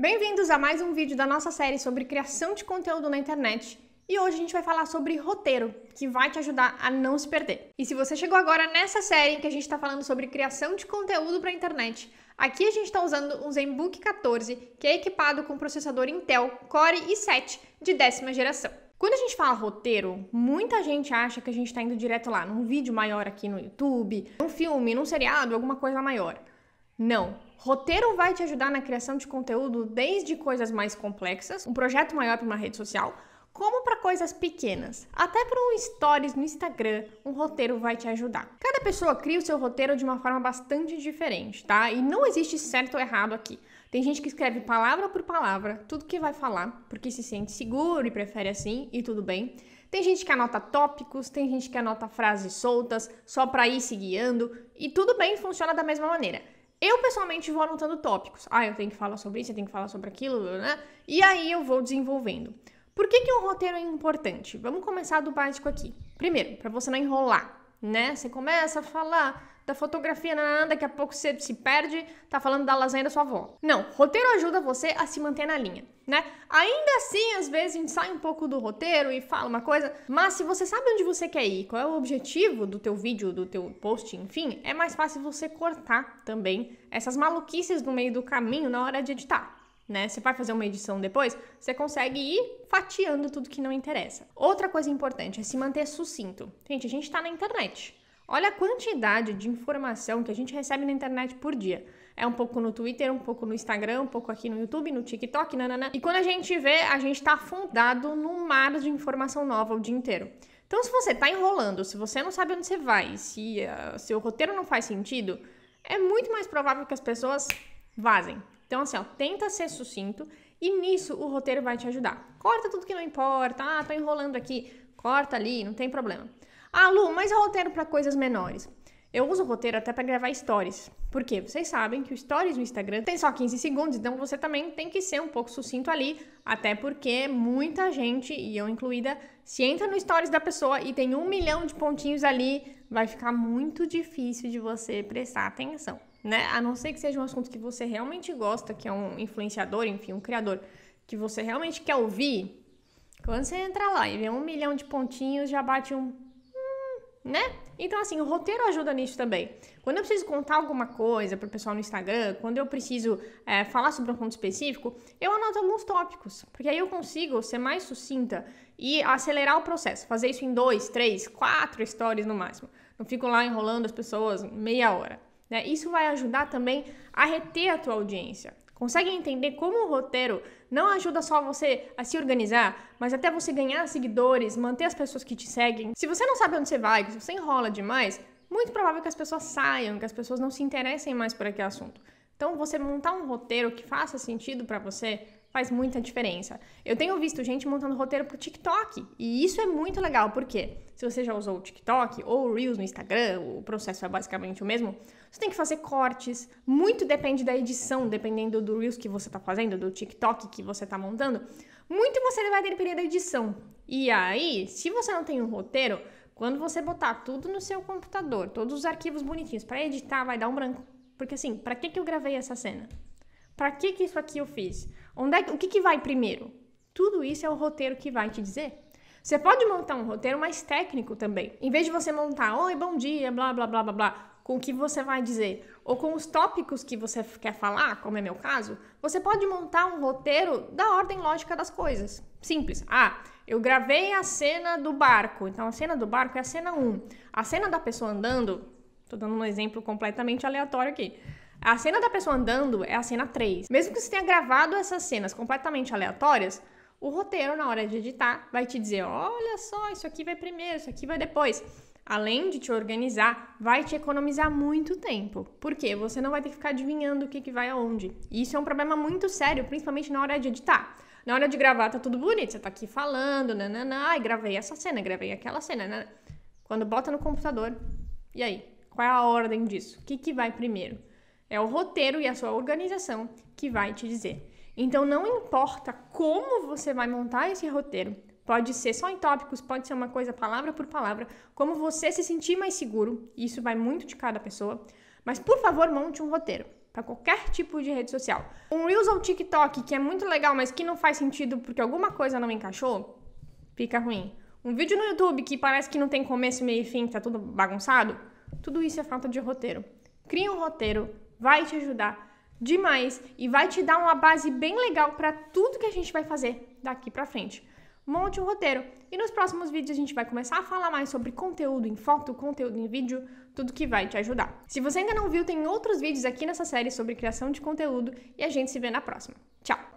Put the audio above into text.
Bem-vindos a mais um vídeo da nossa série sobre criação de conteúdo na internet. E hoje a gente vai falar sobre roteiro, que vai te ajudar a não se perder. E se você chegou agora nessa série em que a gente está falando sobre criação de conteúdo para a internet, aqui a gente está usando um ZenBook 14, que é equipado com processador Intel Core i7 de décima geração. Quando a gente fala roteiro, muita gente acha que a gente está indo direto lá num vídeo maior aqui no YouTube, num filme, num seriado, alguma coisa maior. Não. Roteiro vai te ajudar na criação de conteúdo desde coisas mais complexas, um projeto maior para uma rede social, como para coisas pequenas. Até para um stories no Instagram, um roteiro vai te ajudar. Cada pessoa cria o seu roteiro de uma forma bastante diferente, tá? E não existe certo ou errado aqui. Tem gente que escreve palavra por palavra tudo que vai falar, porque se sente seguro e prefere assim, e tudo bem. Tem gente que anota tópicos, tem gente que anota frases soltas, só para ir se guiando, e tudo bem, funciona da mesma maneira. Eu pessoalmente vou anotando tópicos. Ah, eu tenho que falar sobre isso, eu tenho que falar sobre aquilo, né? E aí eu vou desenvolvendo. Por que, que um roteiro é importante? Vamos começar do básico aqui. Primeiro, para você não enrolar né? Você começa a falar da fotografia, nanana, daqui a pouco você se perde, tá falando da lasanha da sua avó. Não, roteiro ajuda você a se manter na linha, né? Ainda assim, às vezes a gente sai um pouco do roteiro e fala uma coisa, mas se você sabe onde você quer ir, qual é o objetivo do teu vídeo, do teu post, enfim, é mais fácil você cortar também essas maluquices no meio do caminho na hora de editar né? Você vai fazer uma edição depois, você consegue ir fatiando tudo que não interessa. Outra coisa importante é se manter sucinto. Gente, a gente está na internet. Olha a quantidade de informação que a gente recebe na internet por dia. É um pouco no Twitter, um pouco no Instagram, um pouco aqui no YouTube, no TikTok, nanana. E quando a gente vê, a gente está afundado num mar de informação nova o dia inteiro. Então, se você está enrolando, se você não sabe onde você vai, se uh, seu roteiro não faz sentido, é muito mais provável que as pessoas vazem, então, assim, ó, tenta ser sucinto e nisso o roteiro vai te ajudar. Corta tudo que não importa. Ah, tô enrolando aqui. Corta ali, não tem problema. Ah, Lu, mas roteiro para coisas menores. Eu uso o roteiro até para gravar stories. Porque vocês sabem que o stories no Instagram tem só 15 segundos, então você também tem que ser um pouco sucinto ali, até porque muita gente, e eu incluída, se entra no stories da pessoa e tem um milhão de pontinhos ali, vai ficar muito difícil de você prestar atenção né? A não ser que seja um assunto que você realmente gosta, que é um influenciador, enfim, um criador, que você realmente quer ouvir, quando você entra lá e vê um milhão de pontinhos, já bate um. Hum", né? Então, assim, o roteiro ajuda nisso também. Quando eu preciso contar alguma coisa pro pessoal no Instagram, quando eu preciso é, falar sobre um ponto específico, eu anoto alguns tópicos, porque aí eu consigo ser mais sucinta e acelerar o processo. Fazer isso em dois, três, quatro stories no máximo. Não fico lá enrolando as pessoas meia hora. Né? Isso vai ajudar também a reter a tua audiência. Consegue entender como o roteiro não ajuda só você a se organizar, mas até você ganhar seguidores, manter as pessoas que te seguem? Se você não sabe onde você vai, se você enrola demais, muito provável que as pessoas saiam, que as pessoas não se interessem mais por aquele assunto. Então, você montar um roteiro que faça sentido para você faz muita diferença. Eu tenho visto gente montando roteiro pro TikTok, e isso é muito legal, porque se você já usou o TikTok ou o Reels no Instagram, o processo é basicamente o mesmo, você tem que fazer cortes, muito depende da edição, dependendo do Reels que você tá fazendo, do TikTok que você tá montando, muito você vai depender da edição. E aí, se você não tem um roteiro, quando você botar tudo no seu computador, todos os arquivos bonitinhos para editar, vai dar um branco. Porque assim, para que que eu gravei essa cena? Para que que isso aqui eu fiz? Onde é, o que, que vai primeiro? Tudo isso é o roteiro que vai te dizer. Você pode montar um roteiro mais técnico também. Em vez de você montar, oi, bom dia, blá, blá, blá, blá, blá, com o que você vai dizer, ou com os tópicos que você quer falar, como é meu caso, você pode montar um roteiro da ordem lógica das coisas. Simples. Ah, eu gravei a cena do barco. Então, a cena do barco é a cena 1. A cena da pessoa andando, tô dando um exemplo completamente aleatório aqui. A cena da pessoa andando é a cena 3. Mesmo que você tenha gravado essas cenas completamente aleatórias, o roteiro, na hora de editar, vai te dizer: olha só, isso aqui vai primeiro, isso aqui vai depois. Além de te organizar, vai te economizar muito tempo. Por quê? você não vai ter que ficar adivinhando o que, que vai aonde. E isso é um problema muito sério, principalmente na hora de editar. Na hora de gravar, tá tudo bonito, você tá aqui falando, nananã, ai, gravei essa cena, gravei aquela cena. Nanana. Quando bota no computador, e aí? Qual é a ordem disso? O que, que vai primeiro? É o roteiro e a sua organização que vai te dizer. Então não importa como você vai montar esse roteiro, pode ser só em tópicos, pode ser uma coisa palavra por palavra, como você se sentir mais seguro, isso vai muito de cada pessoa, mas por favor, monte um roteiro para qualquer tipo de rede social. Um Reels ou TikTok que é muito legal, mas que não faz sentido porque alguma coisa não encaixou, fica ruim. Um vídeo no YouTube que parece que não tem começo, meio e fim, que tá tudo bagunçado, tudo isso é falta de roteiro. Crie um roteiro, vai te ajudar demais e vai te dar uma base bem legal para tudo que a gente vai fazer daqui para frente. Monte um roteiro e nos próximos vídeos a gente vai começar a falar mais sobre conteúdo em foto, conteúdo em vídeo, tudo que vai te ajudar. Se você ainda não viu, tem outros vídeos aqui nessa série sobre criação de conteúdo e a gente se vê na próxima. Tchau!